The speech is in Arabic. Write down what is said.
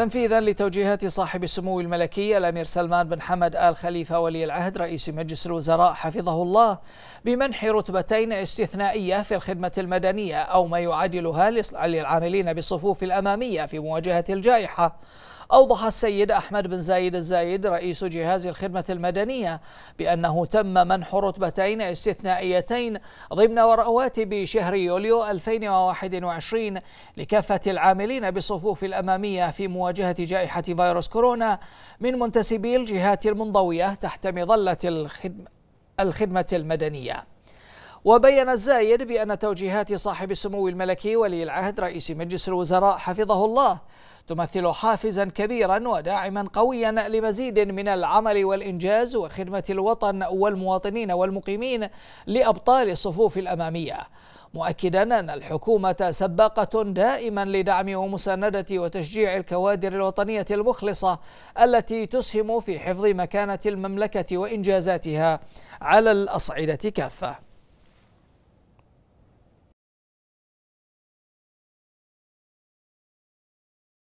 تنفيذا لتوجيهات صاحب السمو الملكي الامير سلمان بن حمد ال خليفه ولي العهد رئيس مجلس الوزراء حفظه الله بمنح رتبتين استثنائيه في الخدمه المدنيه او ما يعادلها للعاملين بالصفوف الاماميه في مواجهه الجائحه أوضح السيد أحمد بن زايد الزايد رئيس جهاز الخدمة المدنية بأنه تم منح رتبتين استثنائيتين ضمن رواتب شهر يوليو 2021 لكافة العاملين بالصفوف الأمامية في مواجهة مواجهة جائحة فيروس كورونا من منتسبي الجهات المنضوية تحت مظلة الخدمة المدنية وبين الزايد بأن توجيهات صاحب السمو الملكي ولي العهد رئيس مجلس الوزراء حفظه الله تمثل حافزا كبيرا وداعما قويا لمزيد من العمل والإنجاز وخدمة الوطن والمواطنين والمقيمين لأبطال الصفوف الأمامية مؤكدا أن الحكومة سباقة دائما لدعم ومساندة وتشجيع الكوادر الوطنية المخلصة التي تسهم في حفظ مكانة المملكة وإنجازاتها على الأصعدة كافة